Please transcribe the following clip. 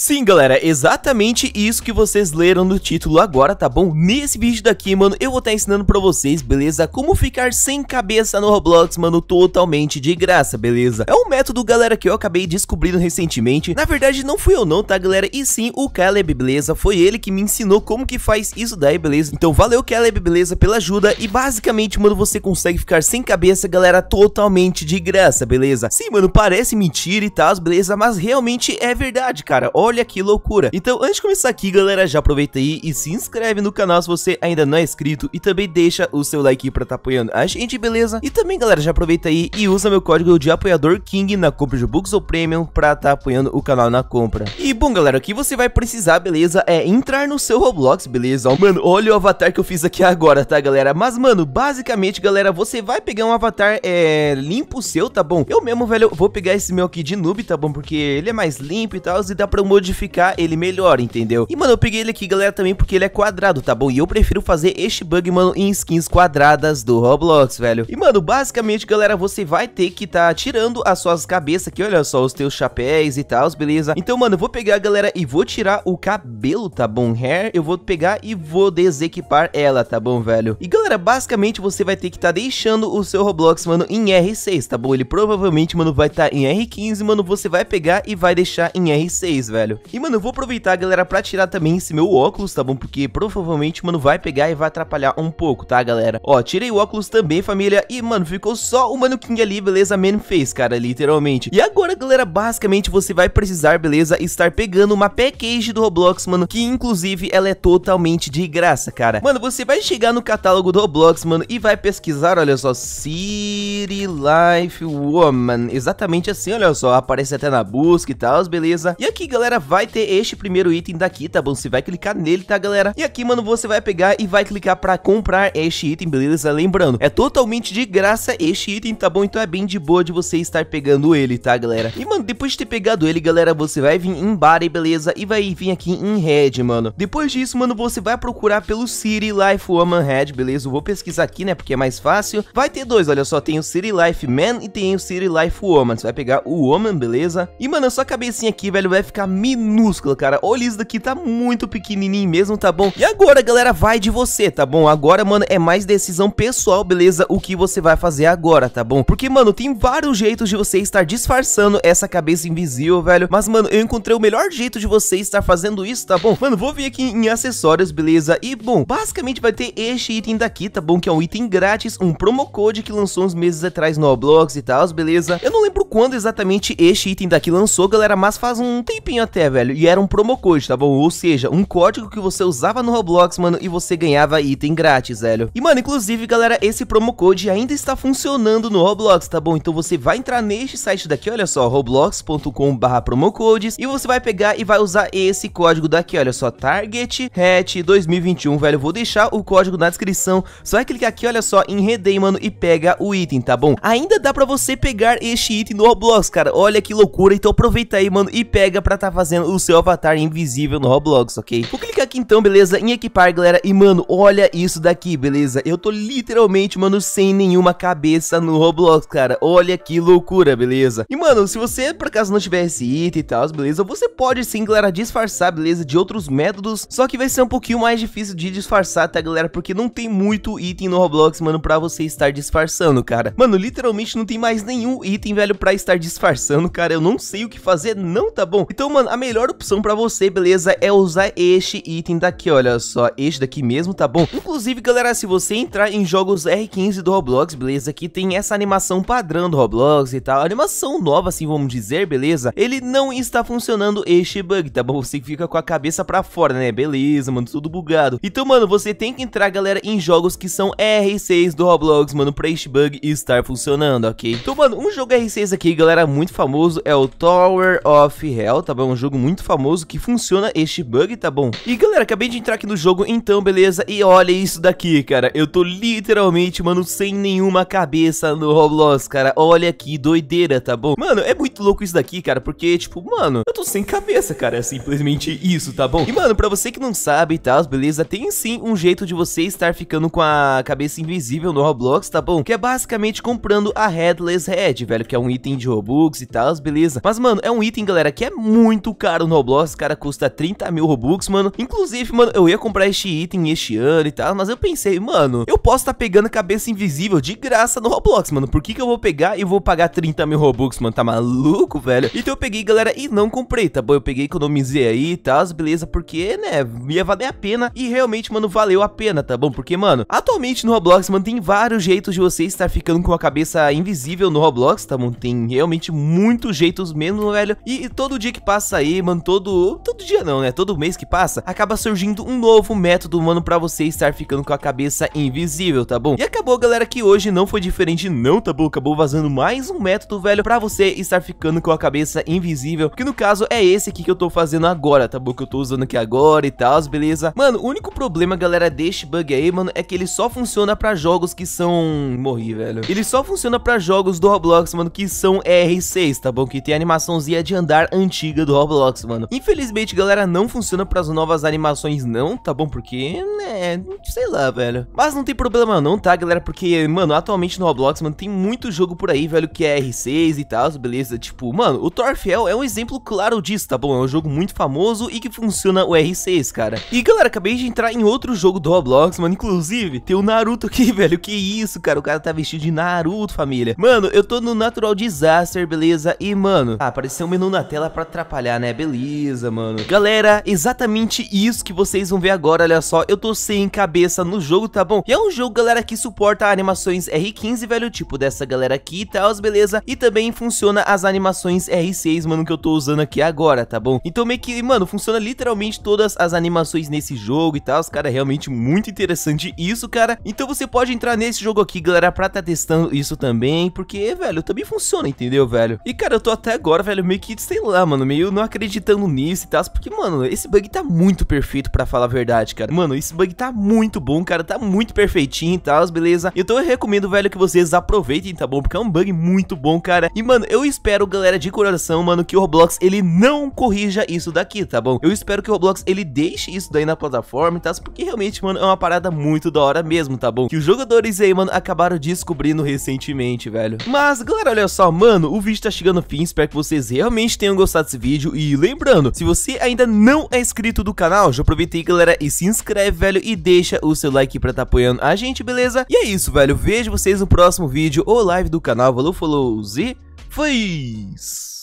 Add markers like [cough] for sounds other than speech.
Sim, galera, exatamente isso que vocês leram no título agora, tá bom? Nesse vídeo daqui, mano, eu vou estar tá ensinando pra vocês, beleza? Como ficar sem cabeça no Roblox, mano, totalmente de graça, beleza? É um método, galera, que eu acabei descobrindo recentemente. Na verdade, não fui eu não, tá, galera? E sim, o Caleb, beleza? Foi ele que me ensinou como que faz isso daí, beleza? Então, valeu, Caleb, beleza, pela ajuda. E, basicamente, mano, você consegue ficar sem cabeça, galera, totalmente de graça, beleza? Sim, mano, parece mentira e tal, beleza? Mas realmente é verdade, cara. Olha Olha que loucura. Então, antes de começar aqui, galera, já aproveita aí e se inscreve no canal se você ainda não é inscrito e também deixa o seu like pra estar tá apoiando a gente, beleza? E também, galera, já aproveita aí e usa meu código de apoiador KING na compra de Books ou Premium pra estar tá apoiando o canal na compra. E, bom, galera, o que você vai precisar, beleza, é entrar no seu Roblox, beleza? Mano, olha o avatar que eu fiz aqui agora, tá, galera? Mas, mano, basicamente, galera, você vai pegar um avatar é, limpo seu, tá bom? Eu mesmo, velho, vou pegar esse meu aqui de noob, tá bom? Porque ele é mais limpo e tal, e dá pra eu modificar ele melhor, entendeu? E, mano, eu peguei ele aqui, galera, também porque ele é quadrado, tá bom? E eu prefiro fazer este bug, mano, em skins quadradas do Roblox, velho. E, mano, basicamente, galera, você vai ter que tá tirando as suas cabeças aqui, olha só, os teus chapéus e tal, beleza? Então, mano, eu vou pegar, galera, e vou tirar o cabelo, tá bom? Hair, eu vou pegar e vou desequipar ela, tá bom, velho? E, galera, basicamente, você vai ter que tá deixando o seu Roblox, mano, em R6, tá bom? Ele provavelmente, mano, vai estar tá em R15, mano, você vai pegar e vai deixar em R6, velho velho. E, mano, eu vou aproveitar, galera, pra tirar também esse meu óculos, tá bom? Porque provavelmente, mano, vai pegar e vai atrapalhar um pouco, tá, galera? Ó, tirei o óculos também, família. E, mano, ficou só o manequim ali, beleza? Man fez, cara, literalmente. E agora, galera, basicamente você vai precisar, beleza? Estar pegando uma package do Roblox, mano, que inclusive ela é totalmente de graça, cara. Mano, você vai chegar no catálogo do Roblox, mano, e vai pesquisar, olha só, City Life Woman. Exatamente assim, olha só, aparece até na busca e tal, beleza? E aqui, galera, vai ter este primeiro item daqui, tá bom? Você vai clicar nele, tá, galera? E aqui, mano, você vai pegar e vai clicar pra comprar este item, beleza? Lembrando, é totalmente de graça este item, tá bom? Então é bem de boa de você estar pegando ele, tá, galera? E, mano, depois de ter pegado ele, galera, você vai vir em Body, beleza? E vai vir aqui em Red, mano. Depois disso, mano, você vai procurar pelo City Life Woman Head, beleza? Eu vou pesquisar aqui, né, porque é mais fácil. Vai ter dois, olha só, tem o City Life Man e tem o City Life Woman. Você vai pegar o Woman, beleza? E, mano, a sua cabecinha aqui, velho, vai ficar minúscula, cara. Olha isso daqui, tá muito pequenininho mesmo, tá bom? E agora, galera, vai de você, tá bom? Agora, mano, é mais decisão pessoal, beleza? O que você vai fazer agora, tá bom? Porque, mano, tem vários jeitos de você estar disfarçando essa cabeça invisível, velho. Mas, mano, eu encontrei o melhor jeito de você estar fazendo isso, tá bom? Mano, vou vir aqui em acessórios, beleza? E, bom, basicamente vai ter este item daqui, tá bom? Que é um item grátis, um promo code que lançou uns meses atrás no Roblox e tal, beleza? Eu não lembro quando exatamente este item daqui lançou, galera, mas faz um tempinho até, velho. E era um promo code, tá bom? Ou seja, um código que você usava no Roblox, mano, e você ganhava item grátis, velho. E, mano, inclusive, galera, esse promo code ainda está funcionando no Roblox, tá bom? Então você vai entrar neste site daqui, olha só, robloxcom barra promocodes, e você vai pegar e vai usar esse código daqui, olha só, Target Hat 2021, velho. vou deixar o código na descrição. Só vai clicar aqui, olha só, em redeem, mano, e pega o item, tá bom? Ainda dá pra você pegar este item no Roblox, cara. Olha que loucura. Então aproveita aí, mano, e pega pra tá fazendo o seu avatar invisível no Roblox, ok? fica aqui então, beleza? Em equipar, galera. E, mano, olha isso daqui, beleza? Eu tô literalmente, mano, sem nenhuma cabeça no Roblox, cara. Olha que loucura, beleza? E, mano, se você, por acaso, não tiver esse item e tal, beleza? Você pode, sim, galera, disfarçar, beleza? De outros métodos. Só que vai ser um pouquinho mais difícil de disfarçar, tá, galera? Porque não tem muito item no Roblox, mano, pra você estar disfarçando, cara. Mano, literalmente não tem mais nenhum item, velho, pra estar disfarçando, cara. Eu não sei o que fazer, não, tá bom? Então, mano, a melhor opção pra você, beleza? É usar este item daqui, olha só, este daqui mesmo, tá bom? Inclusive, galera, se você entrar em jogos R15 do Roblox, beleza, aqui tem essa animação padrão do Roblox e tal, animação nova, assim, vamos dizer, beleza? Ele não está funcionando este bug, tá bom? Você fica com a cabeça pra fora, né? Beleza, mano, tudo bugado. Então, mano, você tem que entrar, galera, em jogos que são R6 do Roblox, mano, pra este bug estar funcionando, ok? Então, mano, um jogo R6 aqui, galera, muito famoso é o Tower of Hell, tá bom? Um jogo muito famoso que funciona este bug, tá bom? E, galera, acabei de entrar aqui no jogo, então beleza, e olha isso daqui, cara, eu tô literalmente, mano, sem nenhuma cabeça no Roblox, cara, olha que doideira, tá bom? Mano, é muito louco isso daqui, cara, porque, tipo, mano, eu tô sem cabeça, cara, é simplesmente isso, tá bom? E, mano, pra você que não sabe e tá, tal, beleza, tem sim um jeito de você estar ficando com a cabeça invisível no Roblox, tá bom? Que é basicamente comprando a Headless Head, velho, que é um item de Robux e tal, beleza? Mas, mano, é um item, galera, que é muito caro no Roblox, cara, custa 30 mil Robux, mano, Inclusive, mano, eu ia comprar este item este ano e tal, mas eu pensei, mano, eu posso estar tá pegando cabeça invisível de graça no Roblox, mano. Por que que eu vou pegar e vou pagar 30 mil Robux, mano? Tá maluco, velho? Então eu peguei, galera, e não comprei, tá bom? Eu peguei, economizei aí e tal, beleza, porque, né, ia valer a pena e realmente, mano, valeu a pena, tá bom? Porque, mano, atualmente no Roblox, mano, tem vários jeitos de você estar ficando com a cabeça invisível no Roblox, tá bom? Tem realmente muitos jeitos mesmo, velho. E, e todo dia que passa aí, mano, todo... Todo dia não, né? Todo mês que passa, a acaba surgindo um novo método mano, pra você estar ficando com a cabeça invisível, tá bom? E acabou, galera, que hoje não foi diferente não, tá bom? Acabou vazando mais um método, velho, pra você estar ficando com a cabeça invisível, que no caso é esse aqui que eu tô fazendo agora, tá bom? Que eu tô usando aqui agora e tal, beleza? Mano, o único problema, galera, deste bug aí, mano, é que ele só funciona pra jogos que são... Morri, velho. Ele só funciona pra jogos do Roblox, mano, que são R6, tá bom? Que tem a animaçãozinha de andar antiga do Roblox, mano. Infelizmente, galera, não funciona pras novas animações não, tá bom? Porque, né, sei lá, velho. Mas não tem problema não, tá, galera? Porque, mano, atualmente no Roblox, mano, tem muito jogo por aí, velho, que é R6 e tal, beleza? Tipo, mano, o Torfiel é um exemplo claro disso, tá bom? É um jogo muito famoso e que funciona o R6, cara. E, galera, acabei de entrar em outro jogo do Roblox, mano, inclusive, tem o Naruto aqui, [laughs] velho, que isso, cara? O cara tá vestido de Naruto, família. Mano, eu tô no Natural Disaster, beleza? E, mano, ah, apareceu um menu na tela pra atrapalhar, né? Beleza, mano. Galera, exatamente isso que vocês vão ver agora, olha só, eu tô sem cabeça no jogo, tá bom? E é um jogo, galera, que suporta animações R15, velho, tipo dessa galera aqui e tal, beleza? E também funciona as animações R6, mano, que eu tô usando aqui agora, tá bom? Então meio que, mano, funciona literalmente todas as animações nesse jogo e tal, cara, é realmente muito interessante isso, cara. Então você pode entrar nesse jogo aqui, galera, pra tá testando isso também, porque, velho, também funciona, entendeu, velho? E, cara, eu tô até agora, velho, meio que, sei lá, mano, meio não acreditando nisso e tal, porque, mano, esse bug tá muito perfeito pra falar a verdade, cara. Mano, esse bug tá muito bom, cara, tá muito perfeitinho e tal, beleza? Então eu recomendo, velho, que vocês aproveitem, tá bom? Porque é um bug muito bom, cara. E, mano, eu espero, galera, de coração, mano, que o Roblox, ele não corrija isso daqui, tá bom? Eu espero que o Roblox, ele deixe isso daí na plataforma e tal, porque realmente, mano, é uma parada muito da hora mesmo, tá bom? Que os jogadores aí, mano, acabaram descobrindo recentemente, velho. Mas, galera, olha só, mano, o vídeo tá chegando ao fim, espero que vocês realmente tenham gostado desse vídeo. E lembrando, se você ainda não é inscrito do canal, canal, já aproveita aí, galera, e se inscreve, velho, e deixa o seu like pra tá apoiando a gente, beleza? E é isso, velho, vejo vocês no próximo vídeo ou live do canal, valeu, falou e foi!